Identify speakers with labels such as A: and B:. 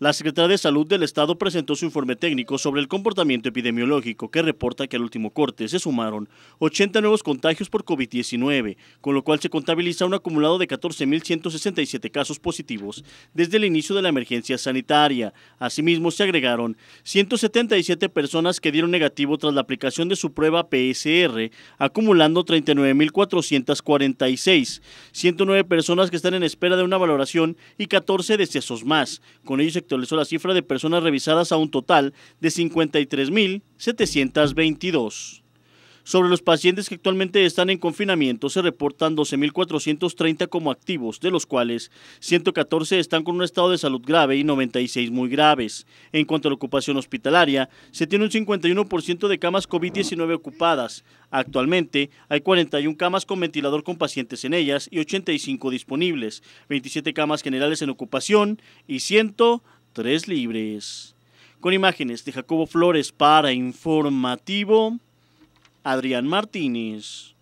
A: La Secretaría de Salud del Estado presentó su informe técnico sobre el comportamiento epidemiológico que reporta que al último corte se sumaron 80 nuevos contagios por COVID-19, con lo cual se contabiliza un acumulado de 14.167 casos positivos desde el inicio de la emergencia sanitaria. Asimismo, se agregaron 177 personas que dieron negativo tras la aplicación de su prueba PSR, acumulando 39.446, 109 personas que están en espera de una valoración y 14 decesos más. Con ello se actualizó la cifra de personas revisadas a un total de 53.722. Sobre los pacientes que actualmente están en confinamiento, se reportan 12.430 como activos, de los cuales 114 están con un estado de salud grave y 96 muy graves. En cuanto a la ocupación hospitalaria, se tiene un 51% de camas COVID-19 ocupadas. Actualmente hay 41 camas con ventilador con pacientes en ellas y 85 disponibles, 27 camas generales en ocupación y 100 Tres libres. Con imágenes de Jacobo Flores para Informativo, Adrián Martínez.